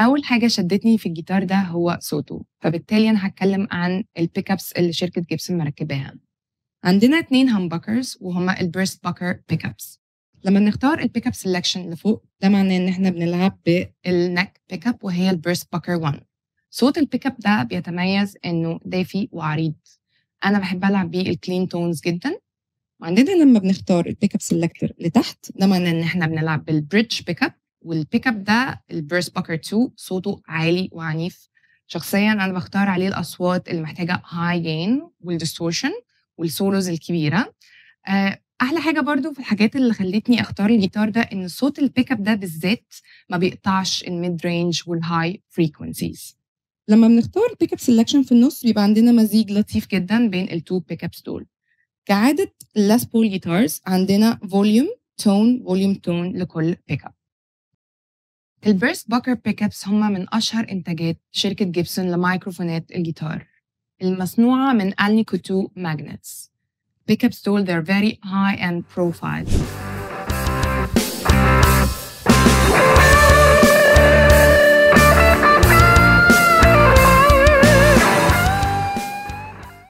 اول حاجه شدتني في الجيتار ده هو صوته فبالتالي انا هتكلم عن البيك ابس اللي شركه جيبسون مركباها عندنا اتنين همبكرز وهما البرست باكر بيك ابس لما نختار البيك اب سيلكشن لفوق ده معناه ان احنا بنلعب بالنك بيك اب وهي البرست باكر 1 صوت البيك اب ده بيتميز انه دافي وعريض انا بحب العب بيه الكلين تونز جدا وعندنا لما بنختار البيك اب سيلكتر لتحت ده معناه ان احنا بنلعب بالبريدج بيك اب والبيك اب ده البيرس بوكر 2 صوته عالي وعنيف شخصيا انا بختار عليه الاصوات اللي محتاجه هاي جين والديستورشن والسولوز الكبيره آه، احلى حاجه برضو في الحاجات اللي خلتني اختار الجيتار ده ان صوت البيك اب ده بالذات ما بيقطعش الميد رينج والهاي فريكونسيز لما بنختار بيك اب سيلكشن في النص بيبقى عندنا مزيج لطيف جدا بين التو بيك ابس دول كعاده لاس بول جيتارز عندنا فوليوم تون فوليوم تون لكل بيك اب البيرس باكر بيكابس هما من أشهر إنتاجات شركة جيبسون لميكروفونات الجيتار المصنوعة من ألني كوتو ماجنتس Pickups told their very high-end profiles.